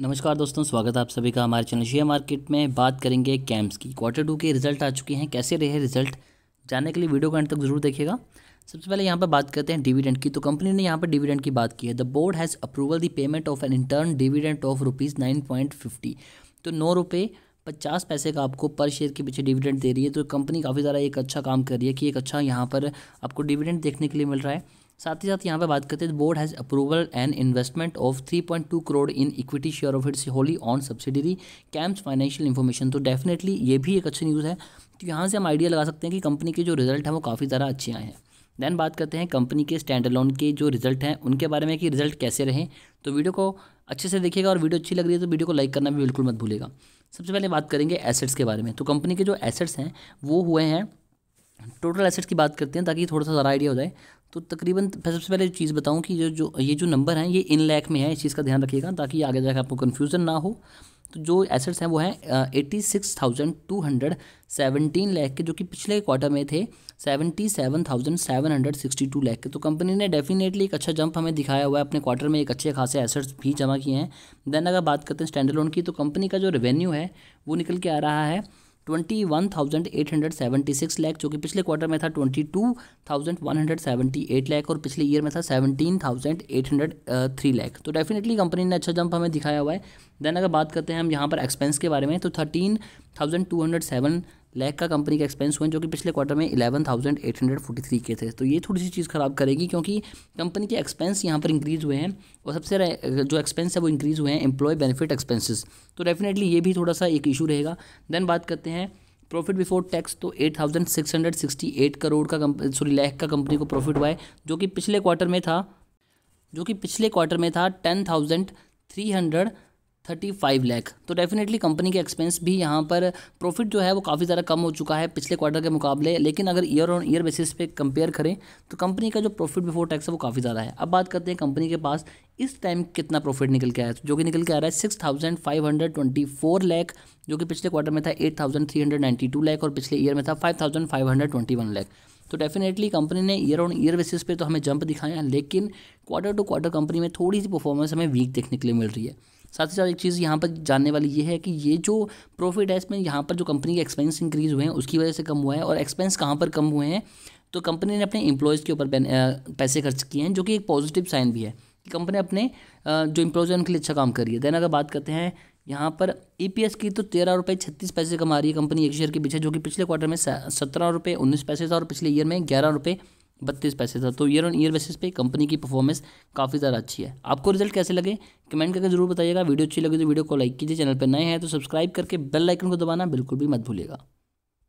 नमस्कार दोस्तों स्वागत है आप सभी का हमारे चैनल शेयर मार्केट में बात करेंगे कैम्प्स की क्वार्टर टू के रिजल्ट आ चुके हैं कैसे रहे रिजल्ट जानने के लिए वीडियो का अंत तक जरूर देखिएगा सबसे पहले यहाँ पर बात करते हैं डिविडेंड की तो कंपनी ने यहाँ पर डिविडेंड की बात की है the board has approval the payment of an interim dividend of rupees nine point fifty तो नौ रुपये पचास पैसे का आपको पर शेयर के पीछे डिविडेंड दे रही है तो कंपनी काफ़ी ज़्यादा एक अच्छा काम कर रही है कि एक अच्छा यहाँ पर आपको डिविडेंड देखने के लिए मिल रहा है साथ ही साथ यहाँ पे बात करते हैं board has approval and investment of 3.2 crore in equity share of its wholly owned subsidiary CAMS financial information तो डेफिनेटली ये भी एक अच्छी न्यूज़ है तो यहाँ से हम आइडिया लगा सकते हैं कि कंपनी के जो रिजल्ट हैं वो काफ़ी ज़्यादा अच्छे आए हैं देन बात करते हैं कंपनी के स्टैंड अलोन के जो रिजल्ट हैं उनके बारे में कि रिजल्ट कैसे रहे तो वीडियो को अच्छे से देखिएगा और वीडियो अच्छी लग रही है तो वीडियो को लाइक करना भी बिल्कुल मत भूलेगा सबसे पहले बात करेंगे एसेट्स के बारे में तो कंपनी के जो एसेट्स हैं वो हुए हैं टोटल एसेट्स की बात करते हैं ताकि थोड़ा सा ज़रा आइडिया हो जाए तो तकरीबन सबसे पहले चीज़ बताऊं कि जो जो ये जो नंबर हैं ये इन लैख में है इस चीज़ का ध्यान रखिएगा ताकि आगे जाकर आपको कन्फ्यूज़न ना हो तो जो एसेट्स हैं वो हैं eighty six thousand two hundred seventeen lakh के जो कि पिछले क्वार्टर में थे seventy seven thousand seven hundred sixty two lakh के तो कंपनी ने डेफिनेटली एक अच्छा जंप हमें दिखाया हुआ है अपने क्वार्टर में एक अच्छे खासे एसेट्स भी जमा किए हैं देन अगर बात करते हैं स्टैंडर्ड लोन की तो कंपनी का जो रेवेन्यू है वो निकल के आ रहा है twenty one thousand eight hundred seventy six lakh जो कि पिछले क्वार्टर में था twenty two thousand one hundred seventy eight lakh और पिछले ईयर में था seventeen thousand eight hundred three lakh तो डेफिनेटली कंपनी ने अच्छा जंप हमें दिखाया हुआ है देन अगर बात करते हैं हम यहाँ पर एक्सपेंस के बारे में तो thirteen thousand two hundred seven lakh का कंपनी के एक्सपेंस हुए हैं जो कि पिछले क्वार्टर में eleven thousand eight hundred forty three के थे तो ये थोड़ी सी चीज़ ख़राब करेगी क्योंकि कंपनी के एक्सपेंस यहाँ पर इंक्रीज़ हुए हैं और सबसे जो एक्सपेंस है वो इंक्रीज़ हुए हैं एम्प्लॉय बेनिफिट एक्सपेंसिस तो डेफिनेटली ये भी थोड़ा सा एक इशू रहेगा देन बात करते हैं प्रॉफिट बिफोर टैक्स तो 8,668 करोड़ का सॉरी लैख का कंपनी को प्रॉफिट हुआ है जो कि पिछले क्वार्टर में था जो कि पिछले क्वार्टर में था ten thousand three hundred thirty five lakh तो डेफिनेटली कंपनी के एक्सपेंस भी यहाँ पर प्रॉफिट जो है वो काफ़ी ज़्यादा कम हो चुका है पिछले क्वार्टर के मुकाबले लेकिन अगर ईयर ऑन ईयर बेसिस पे कंपेयर करें तो कंपनी का जो प्रॉफिट बिफोर टैक्स है वो काफ़ी ज़्यादा है अब बात करते हैं कंपनी के पास इस टाइम कितना प्रॉफिट निकल के आया जो कि निकल के आ रहा है six thousand five hundred twenty four lakh जो कि पिछले क्वार्टर में था eight thousand three hundred ninety two lakh और पिछले ईयर में था five thousand five hundred twenty one lakh तो डेफिनेटली कंपनी ने ईयर ऑन ईयर बेसिस पे तो हमें जंप दिखाया लेकिन क्वार्टर टू क्वार्टर कंपनी में थोड़ी सी परफॉर्मेंस हमें वीक देखने के लिए मिल रही है साथ ही साथ एक चीज़ यहाँ पर जानने वाली ये है कि ये जो प्रॉफिट है इसमें यहाँ पर जो कंपनी के एक्सपेंस इंक्रीज हुए हैं उसकी वजह से कम हुआ है और एक्सपेंस कहाँ पर कम हुए हैं तो कंपनी ने अपने एम्प्लॉयज़ के ऊपर पैसे खर्च किए हैं जो कि एक पॉजिटिव साइन भी है कि कंपनी अपने जो इम्प्लॉयज़ हैं उनके लिए अच्छा काम कर रही है देन अगर बात करते हैं यहाँ पर ई e की तो तेरह रुपये छत्तीस पैसे कमा रही है कंपनी एक शेयर के पीछे जो कि पिछले क्वार्टर में सत्रह रुपये उन्नीस पैसे था और पिछले ईयर में ग्यारह रुपये बत्तीस पैसे था तो ईयर ऑन ईयर बेसिस पे कंपनी की परफॉर्मेंस काफ़ी ज़्यादा अच्छी है आपको रिजल्ट कैसे लगे कमेंट करके जरूर बताइएगा वीडियो अच्छी लगे तो वीडियो को लाइक कीजिए चैनल पर नए हैं तो सब्सक्राइब करके बेल आइकन को दबाना बिल्कुल भी मत भूलिएगा